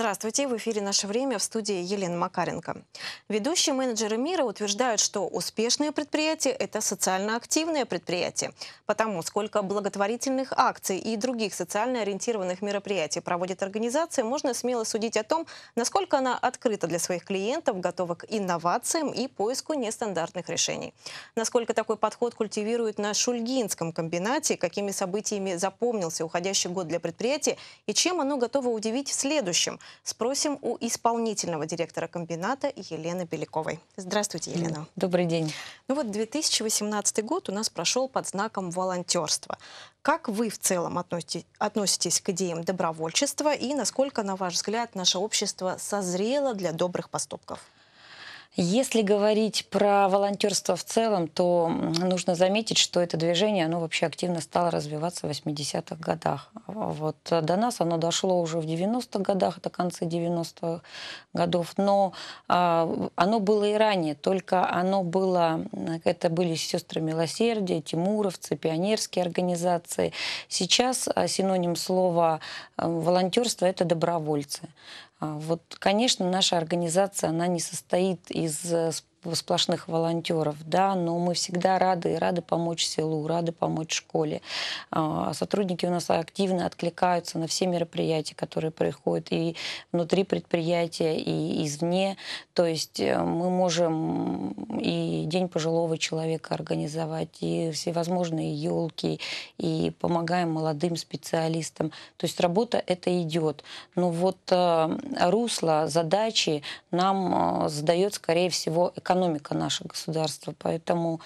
Здравствуйте, в эфире «Наше время» в студии Елена Макаренко. Ведущие менеджеры мира утверждают, что успешные предприятия – это социально активные предприятия, потому сколько благотворительных акций и других социально ориентированных мероприятий проводит организация, можно смело судить о том, насколько она открыта для своих клиентов, готова к инновациям и поиску нестандартных решений. Насколько такой подход культивирует на Шульгинском комбинате, какими событиями запомнился уходящий год для предприятия и чем оно готово удивить в следующем. Спросим у исполнительного директора комбината Елены Беляковой. Здравствуйте, Елена. Добрый день. Ну вот 2018 год у нас прошел под знаком волонтерства. Как вы в целом относитесь, относитесь к идеям добровольчества и насколько, на ваш взгляд, наше общество созрело для добрых поступков? Если говорить про волонтерство в целом, то нужно заметить, что это движение, оно вообще активно стало развиваться в 80-х годах. Вот э, до нас оно дошло уже в 90-х годах, это концы 90-х годов, но а, оно было и ранее, только оно было, это были сестры милосердия, тимуровцы, пионерские организации. Сейчас а, синоним слова э, волонтерство это добровольцы. А, вот, конечно, наша организация, она не состоит из э, количество сплошных волонтеров, да, но мы всегда рады, рады помочь селу, рады помочь школе. А, сотрудники у нас активно откликаются на все мероприятия, которые происходят и внутри предприятия, и извне. То есть э, мы можем и День пожилого человека организовать, и всевозможные елки, и помогаем молодым специалистам. То есть работа это идет. Но вот э, русло задачи нам э, задает, скорее всего, экономика экономика нашего государства, поэтому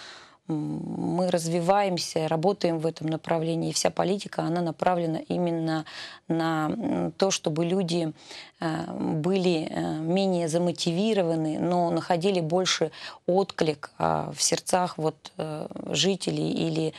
мы развиваемся, работаем в этом направлении, и вся политика, она направлена именно на то, чтобы люди э, были э, менее замотивированы, но находили больше отклик а, в сердцах вот э, жителей или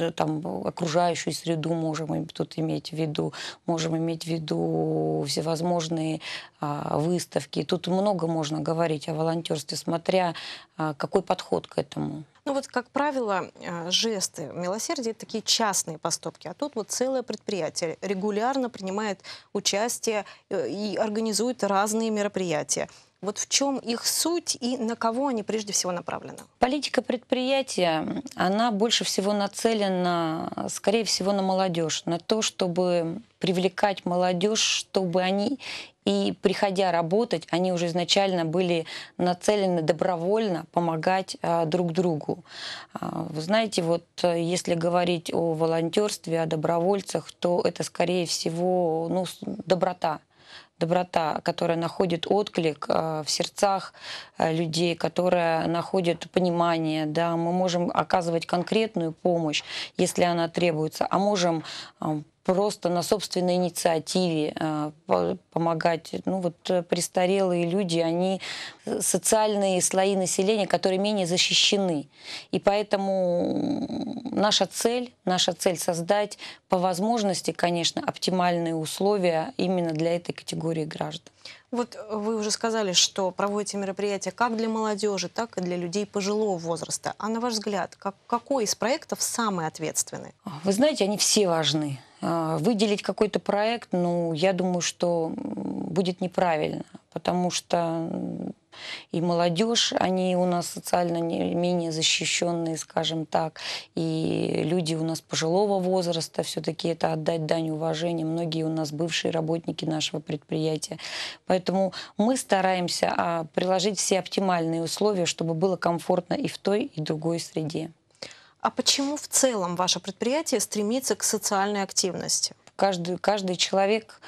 Э, там, э, окружающую среду можем тут иметь в виду, можем иметь в виду всевозможные а, выставки. Тут много можно говорить о волонтерстве, смотря а, какой подход к этому. Ну вот, как правило, э, жесты милосердия — это такие частные поступки, а тут вот целое предприятие регулярно принимает участие и организует разные мероприятия. Вот в чем их суть и на кого они прежде всего направлены? Политика предприятия, она больше всего нацелена, скорее всего, на молодежь, на то, чтобы привлекать молодежь, чтобы они и приходя работать, они уже изначально были нацелены добровольно помогать а, друг другу. А, вы знаете, вот если говорить о волонтерстве, о добровольцах, то это скорее всего ну, доброта доброта, которая находит отклик э, в сердцах э, людей, которая находит понимание, да, мы можем оказывать конкретную помощь, если она требуется, а можем э, просто на собственной инициативе э, помогать. Ну вот э, престарелые люди, они э, социальные слои населения, которые менее защищены. И поэтому наша цель, наша цель создать по возможности, конечно, оптимальные условия именно для этой категории граждан. Вот вы уже сказали, что проводите мероприятия как для молодежи, так и для людей пожилого возраста. А на ваш взгляд, как, какой из проектов самый ответственный? Вы знаете, они все важны. А, выделить какой-то проект, ну, я думаю, что будет неправильно, потому что и молодежь, они у нас социально не менее защищенные, скажем так, и люди у нас пожилого возраста, все-таки это отдать дань уважения, многие у нас бывшие работники нашего предприятия. Поэтому мы стараемся а, приложить все оптимальные условия, чтобы было комфортно и в той, и в другой среде. А почему в целом ваше предприятие стремится к социальной активности? Каждый, каждый человек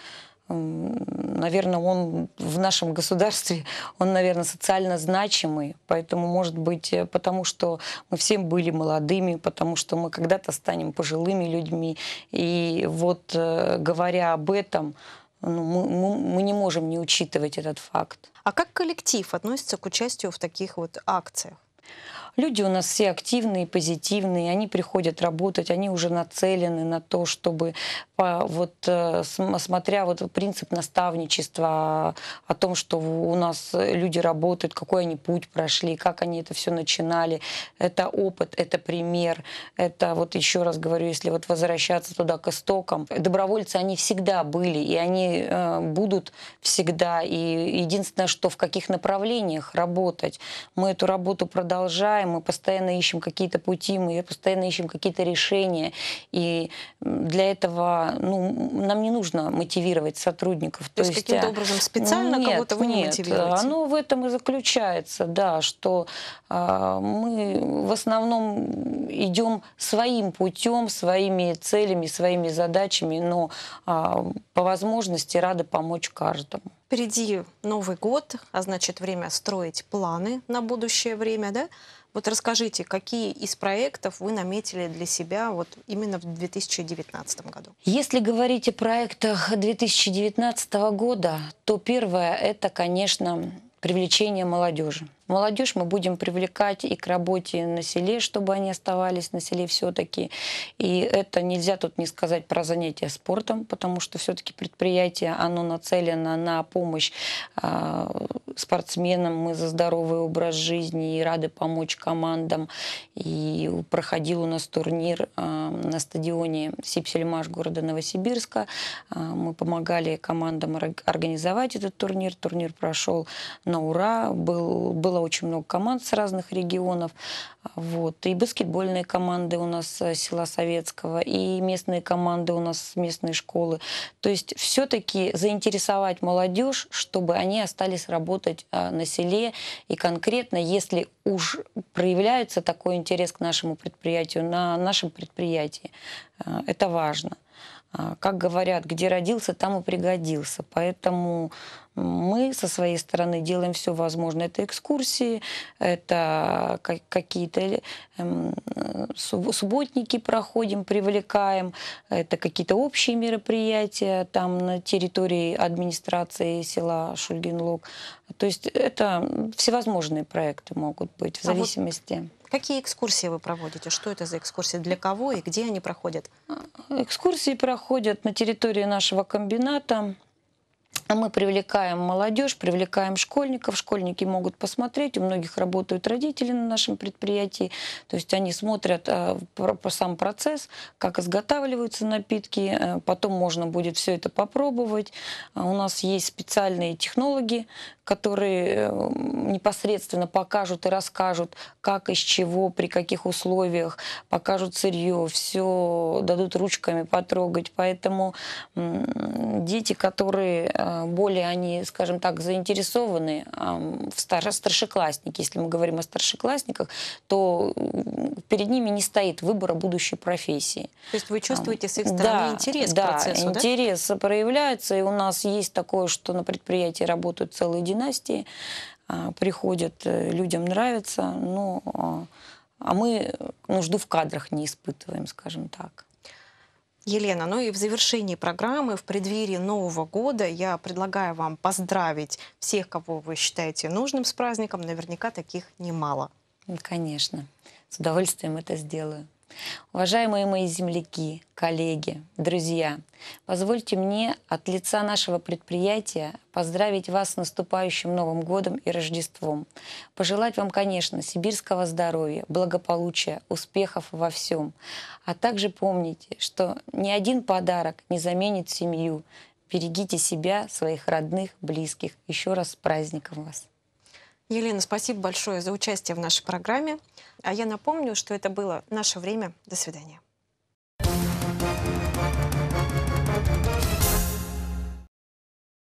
наверное, он в нашем государстве, он, наверное, социально значимый. Поэтому, может быть, э, потому что мы все были молодыми, потому что мы когда-то станем пожилыми людьми. И вот э, говоря об этом, ну, мы, мы, мы не можем не учитывать этот факт. А как коллектив относится к участию в таких вот акциях? Люди у нас все активные, позитивные, они приходят работать, они уже нацелены на то, чтобы а, вот э, смотря вот принцип наставничества а, о том, что у нас люди работают, какой они путь прошли, как они это все начинали, это опыт, это пример, это вот еще раз говорю, если вот возвращаться туда к истокам, добровольцы они всегда были и они э, будут всегда и единственное, что в каких направлениях работать, мы эту работу продолжаем продолжаем, мы постоянно ищем какие-то пути, мы постоянно ищем какие-то решения. И для этого ну, нам не нужно мотивировать сотрудников. То, То есть каким-то э, образом специально нет, кого-то вы не мотивируете? Оно э, ну, в этом и заключается, да, что э, мы в основном идем своим путем, своими целями, своими задачами, но э, по возможности рады помочь каждому. Впереди Новый год, а значит время строить планы на будущее время, да? Вот расскажите, какие из проектов вы наметили для себя вот именно в 2019 году? Если говорить о проектах 2019 года, то первое – это, конечно, привлечение молодежи. Молодежь мы будем привлекать и к работе на селе, чтобы они оставались на селе все-таки. И это нельзя тут не сказать про занятия спортом, потому что все-таки предприятие, оно нацелено на помощь а, спортсменам. Мы за здоровый образ жизни и рады помочь командам. И проходил у нас турнир а, на стадионе Сипсельмаш города Новосибирска. А, мы помогали командам организовать этот турнир. Турнир прошел на ура. Был, был было очень много команд с разных регионов. Вот. И баскетбольные команды у нас э, села Советского, и местные команды у нас местные школы. То есть все-таки заинтересовать молодежь, чтобы они остались работать э, на селе. И конкретно, если уж проявляется такой интерес к нашему предприятию, на нашем предприятии, э, это важно. А, как говорят, где родился, там и пригодился. Поэтому мы со своей стороны делаем все возможное. Это экскурсии, это какие-то э, субботники проходим, привлекаем, это какие-то общие мероприятия там на территории администрации села Шульгинлог. То есть это всевозможные проекты могут быть в зависимости. А вот Какие экскурсии вы проводите? Что это за экскурсии? Для кого и где они проходят? Экскурсии проходят на территории нашего комбината. Мы привлекаем молодежь, привлекаем школьников. Школьники могут посмотреть. У многих работают родители на нашем предприятии. То есть они смотрят э, сам процесс, как изготавливаются напитки. Э, потом можно будет все это попробовать. А у нас есть специальные технологи, которые э, непосредственно покажут и расскажут, как, из чего, при каких условиях, покажут сырье, все дадут ручками потрогать. Поэтому дети, которые э, а, более они, скажем так, заинтересованы в стар- старшекласснике. Если мы говорим о старшеклассниках, то перед ними не стоит выбора будущей профессии. То есть вы чувствуете с их стороны да, интерес да, к процессу, да? интерес проявляется, и у нас есть такое, что на предприятии работают целые династии, а, приходят, э, людям нравится, но ну, а, а мы нужду в кадрах не испытываем, скажем так. Елена, ну и в завершении программы, в преддверии Нового года, я предлагаю вам поздравить всех, кого вы считаете нужным с праздником. Наверняка таких немало. Конечно. С удовольствием это сделаю. Уважаемые мои земляки, коллеги, друзья, позвольте мне от лица нашего предприятия поздравить вас с наступающим Новым годом и Рождеством. Пожелать вам, конечно, сибирского здоровья, благополучия, успехов во всем. А также помните, что ни один подарок не заменит семью. Берегите себя, своих родных, близких. Еще раз с праздником вас! Елена, спасибо большое за участие в нашей программе. А я напомню, что это было «Наше время». До свидания.